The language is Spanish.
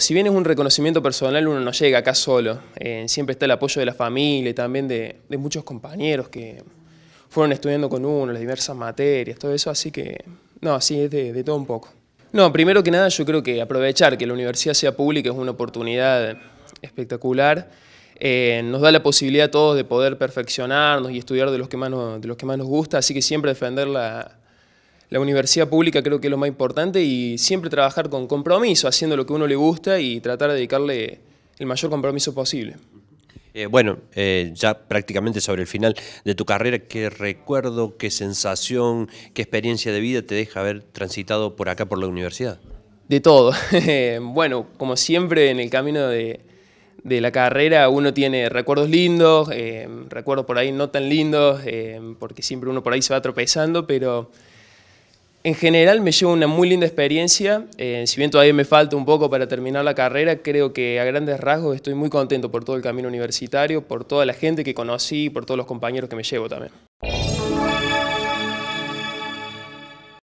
si bien es un reconocimiento personal, uno no llega acá solo. Eh, siempre está el apoyo de la familia y también de, muchos compañeros que fueron estudiando con uno, las diversas materias, todo eso, así que, no, así es de, todo un poco. No, primero que nada yo creo que aprovechar que la universidad sea pública es una oportunidad espectacular. Eh, nos da la posibilidad a todos de poder perfeccionarnos y estudiar de los que más nos, de los que más nos gusta, así que siempre defender la, la universidad pública creo que es lo más importante y siempre trabajar con compromiso, haciendo lo que uno le gusta y tratar de dedicarle el mayor compromiso posible. Eh, bueno, eh, ya prácticamente sobre el final de tu carrera, ¿qué recuerdo, qué sensación, qué experiencia de vida te deja haber transitado por acá, por la universidad? De todo. bueno, como siempre en el camino de, la carrera uno tiene recuerdos lindos, eh, recuerdos por ahí no tan lindos, porque siempre uno por ahí se va tropezando, pero en general me llevo una muy linda experiencia, eh, si bien todavía me falta un poco para terminar la carrera, creo que a grandes rasgos estoy muy contento por todo el camino universitario, por toda la gente que conocí, y por todos los compañeros que me llevo también.